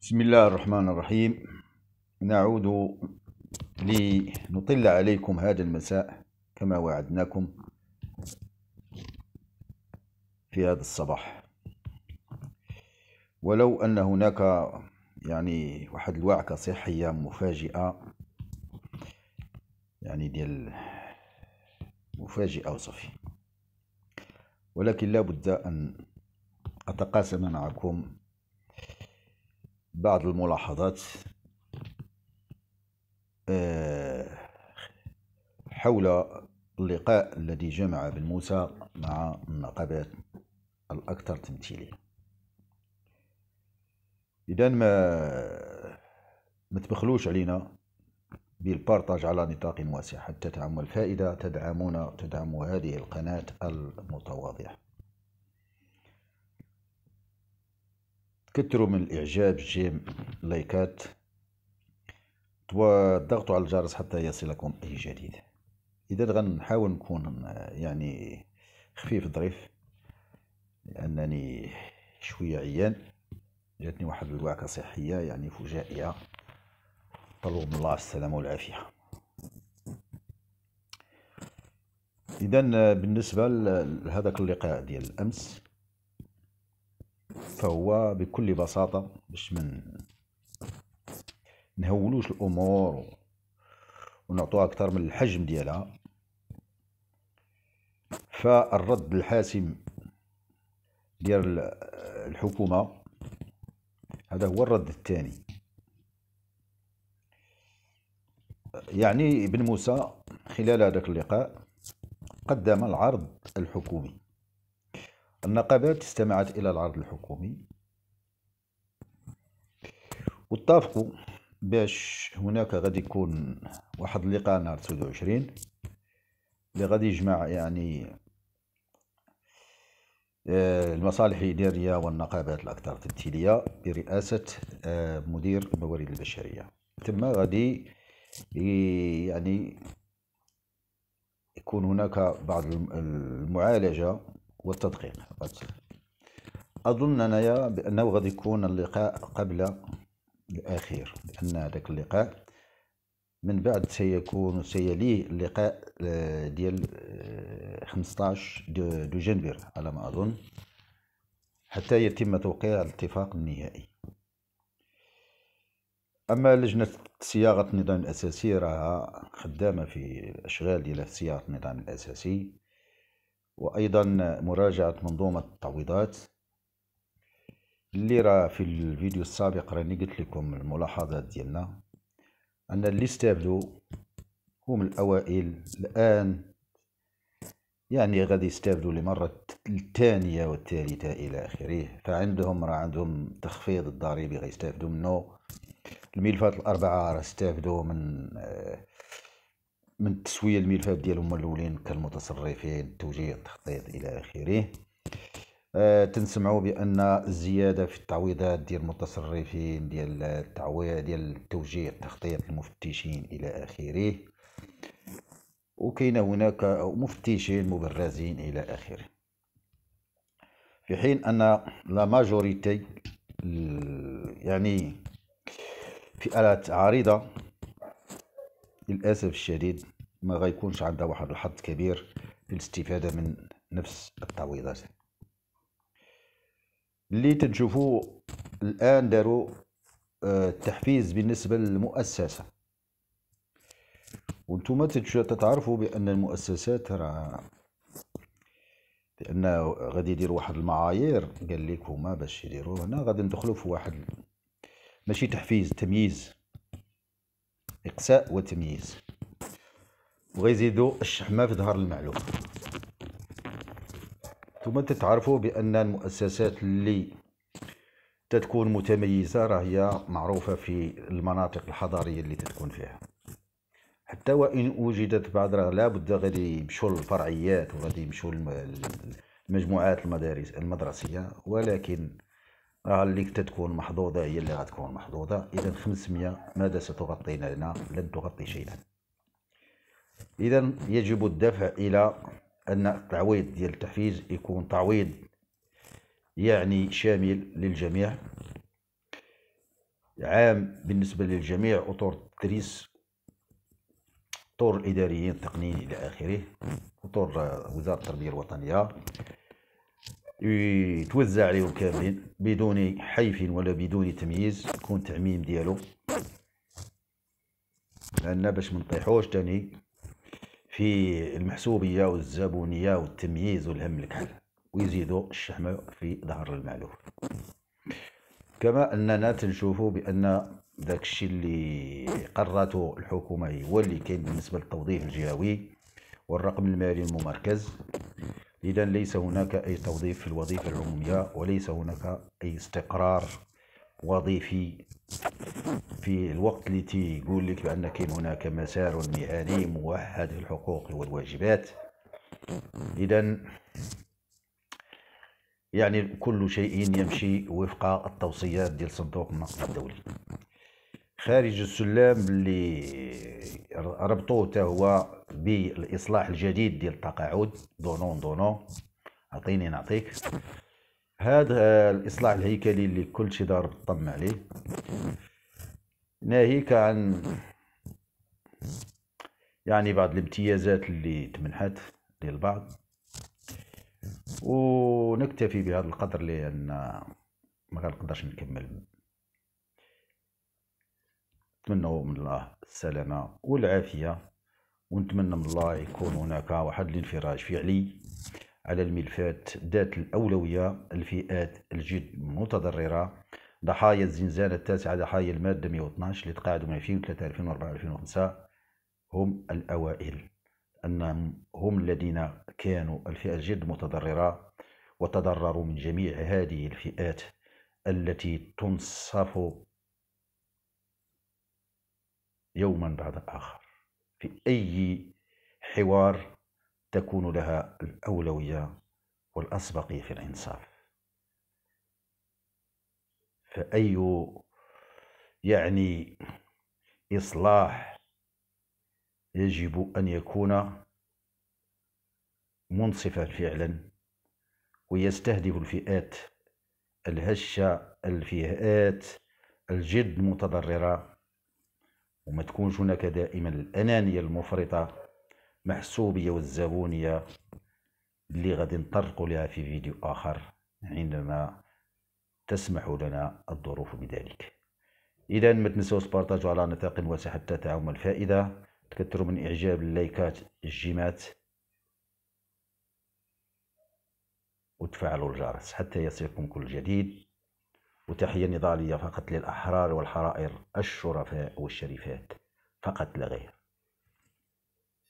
بسم الله الرحمن الرحيم نعود لنطل عليكم هذا المساء كما وعدناكم في هذا الصباح ولو أن هناك يعني واحد الوعكة صحية مفاجئة يعني ديال مفاجئة وصفي ولكن لا بد أن أتقاسم معكم بعض الملاحظات آه، حول اللقاء الذي جمع بن موسى مع النقابات الأكثر تمثيلية إذا ما ما تبخلوش علينا بالبارتاج على نطاق واسع حتى تعم الفائدة تدعمونا تدعموا هذه القناة المتواضعة كتروا من الإعجاب جيم لايكات وضغطوا على الجرس حتى يصلكم أي جديد إذا غنحاول نكون يعني خفيف ظريف لأنني شوية عيان جاتني واحد الوعكة صحية يعني فجائية طلب من الله السلامة والعافية إذا بالنسبة لهذاك اللقاء ديال الأمس فهو بكل بساطة باش من نهولوش الأمور ونعطوها أكثر من الحجم ديالها فالرد الحاسم ديال الحكومة هذا هو الرد الثاني يعني ابن موسى خلال هذا اللقاء قدم العرض الحكومي النقابات استمعت إلى العرض الحكومي واتفقوا باش هناك غادي يكون واحد اللقاء نهار 29 اللي غادي يجمع يعني آه، المصالح الإدارية والنقابات الأكثر تمثيلية برئاسة آه، مدير الموارد البشرية ثم غادي يعني يكون هناك بعض المعالجة والتدقيق أظن أنايا بأنه غادي يكون اللقاء قبل الأخير لأن هذاك اللقاء من بعد سيكون سيليه اللقاء آه، ديال 15 آه، دو جنبير على ما أظن حتى يتم توقيع الاتفاق النهائي أما لجنة صياغة النظام الأساسي راها خدامة في أشغال ديال صياغة النظام الأساسي وايضا مراجعه منظومه التعويضات اللي راه في الفيديو السابق راني قلت لكم الملاحظات ديالنا ان اللي ليستابلو هم الاوائل الان يعني غادي يستافدوا لمرة الثانية والثالثة إلى آخره فعندهم راه عندهم تخفيض الضريبي غيستافدوا منه الملفات الأربعة راه استافدوا من آه، من تسوية الملفات ديالهم الاولين كالمتصرفين التوجيه التخطيط الى اخره آه تنسمعوا بان الزياده في التعويضات ديال المتصرفين ديال التعويض ديال التوجيه التخطيط المفتشين الى اخره وكاين هناك مفتشين مبرزين الى اخره في حين ان لا ماجوريتي يعني فئات عريضه للاسف الشديد ما غيكونش عندها واحد الحظ كبير في الاستفاده من نفس التعويضات اللي تنشوفوا الان داروا آه، التحفيز بالنسبه للمؤسسه وانتم تتعرفوا بان المؤسسات راه لان غادي يديروا واحد المعايير قال لكم ما باش يديروا هنا غادي ندخلوا في واحد ماشي تحفيز تمييز اقتاء وتمييز وغيزيدوا الشحمه في ظهر المعلومه ثم تتعرفوا بان المؤسسات اللي تتكون متميزه راه هي معروفه في المناطق الحضاريه اللي تتكون فيها حتى وان وجدت بعض راه لابد غادي يمشوا للفرعيات وغادي يمشوا للمجموعات المدارس المدرسيه ولكن راه اللي كنت تكون محظوظه هي اللي غتكون محظوظه اذا 500 ماذا ستغطينا لنا لن تغطي شيئا اذا يجب الدفع الى ان التعويض ديال التحفيز يكون تعويض يعني شامل للجميع عام بالنسبه للجميع أطور التدريس أطور الاداريين التقنيين الى اخره أطور وزاره التربيه الوطنيه يتوزع عليهم كاملين بدون حيف ولا بدون تمييز يكون تعميم ديالو لان باش منطيحوش تاني في المحسوبيه والزبونيه والتمييز والهم الكحل ويزيدوا الشحمه في ظهر المعلوف كما اننا تنشوفوا بان داك الشيء اللي قررته الحكومه هو اللي كاين بالنسبه للتوظيف الجهوي والرقم المالي الممركز إذا ليس هناك أي توظيف في الوظيفة العمومية وليس هناك أي استقرار وظيفي في الوقت اللي تيقول لك بأن كاين هناك مسار مهني موحد الحقوق والواجبات إذا يعني كل شيء يمشي وفق التوصيات ديال صندوق النقد الدولي خارج السلام اللي ربطوه هو بالاصلاح الجديد ديال التقاعد دونون دونون اعطيني نعطيك هذا الاصلاح الهيكلي اللي كل شي دار طم عليه ناهيك عن يعني بعض الامتيازات اللي تمنحت للبعض ونكتفي بهذا القدر لان ما غنقدرش نكمل نتمنوا من الله السلامه والعافيه ونتمنى من الله يكون هناك واحد الانفراج فعلي على الملفات ذات الأولوية الفئات الجد متضررة ضحايا الزنزانة التاسعة ضحايا المادة 112 اللي تقاعدوا من 2003 2004 2005 هم الأوائل أنهم هم الذين كانوا الفئة الجد متضررة وتضرروا من جميع هذه الفئات التي تنصف يوما بعد آخر في أي حوار تكون لها الأولوية والأسبقية في الإنصاف فأي يعني إصلاح يجب أن يكون منصفا فعلا ويستهدف الفئات الهشة الفئات الجد متضررة وما تكونش هناك دائما الأنانية المفرطة محسوبية والزبونية اللي غادي نطرقوا لها في فيديو آخر عندما تسمح لنا الظروف بذلك إذا ما تنسوا سبارتاج على نطاق واسع حتى تعم الفائدة تكثروا من إعجاب اللايكات الجيمات وتفعلوا الجرس حتى يصلكم كل جديد وتحية نضالية فقط للأحرار والحرائر الشرفاء والشريفات فقط لا غير